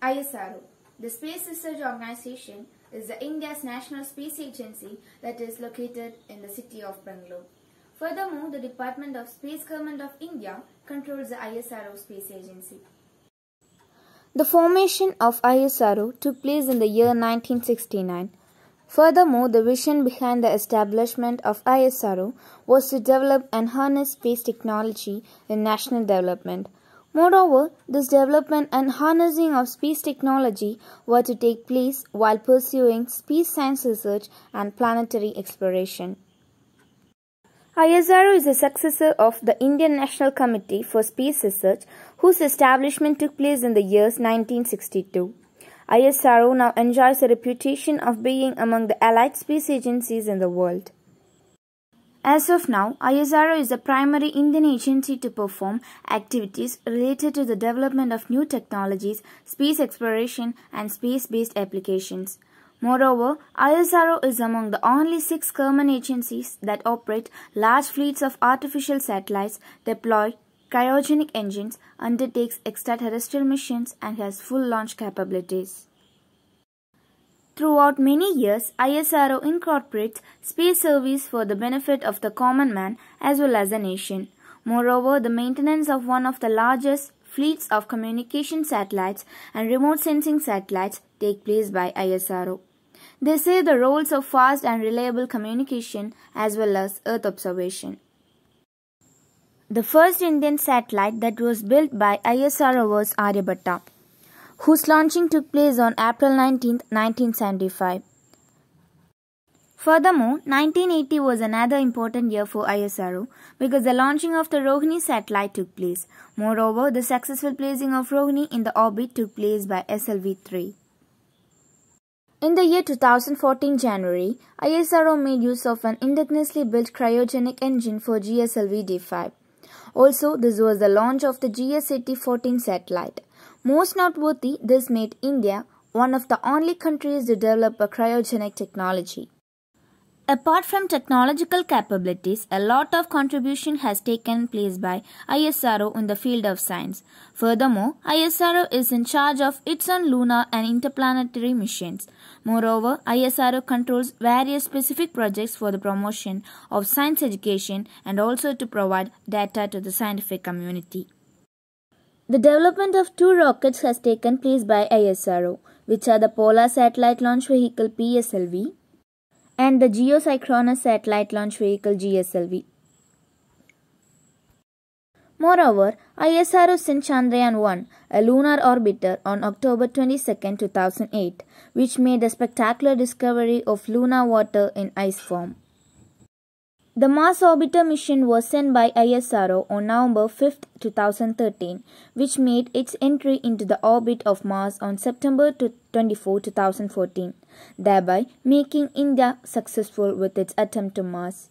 ISRO The Space Research Organization is the India's national space agency that is located in the city of Bangalore. Furthermore, the Department of Space Government of India controls the ISRO space agency. The formation of ISRO took place in the year 1969. Furthermore, the vision behind the establishment of ISRO was to develop and harness space technology in national development. Moreover, this development and harnessing of space technology were to take place while pursuing space science research and planetary exploration. ISRO is a successor of the Indian National Committee for Space Research, whose establishment took place in the years 1962. ISRO now enjoys a reputation of being among the allied space agencies in the world. As of now, ISRO is the primary Indian agency to perform activities related to the development of new technologies, space exploration and space-based applications. Moreover, ISRO is among the only six government agencies that operate large fleets of artificial satellites, deploy cryogenic engines, undertakes extraterrestrial missions and has full launch capabilities. Throughout many years, ISRO incorporates space service for the benefit of the common man as well as the nation. Moreover, the maintenance of one of the largest fleets of communication satellites and remote sensing satellites take place by ISRO. They say the roles of fast and reliable communication as well as Earth observation. The first Indian satellite that was built by ISRO was Aryabhatta whose launching took place on April 19, 1975. Furthermore, 1980 was another important year for ISRO because the launching of the Rohini satellite took place. Moreover, the successful placing of Rohini in the orbit took place by SLV-3. In the year 2014 January, ISRO made use of an indigenously built cryogenic engine for GSLV-D5. Also, this was the launch of the GS-8014 satellite. Most noteworthy, this made India one of the only countries to develop a cryogenic technology. Apart from technological capabilities, a lot of contribution has taken place by ISRO in the field of science. Furthermore, ISRO is in charge of its own lunar and interplanetary missions. Moreover, ISRO controls various specific projects for the promotion of science education and also to provide data to the scientific community. The development of two rockets has taken place by ISRO, which are the Polar Satellite Launch Vehicle PSLV and the Geosynchronous Satellite Launch Vehicle GSLV. Moreover, ISRO sent Chandrayaan 1, a lunar orbiter, on October 22, 2008, which made a spectacular discovery of lunar water in ice form. The Mars Orbiter mission was sent by ISRO on November 5, 2013, which made its entry into the orbit of Mars on September 24, 2014, thereby making India successful with its attempt to Mars.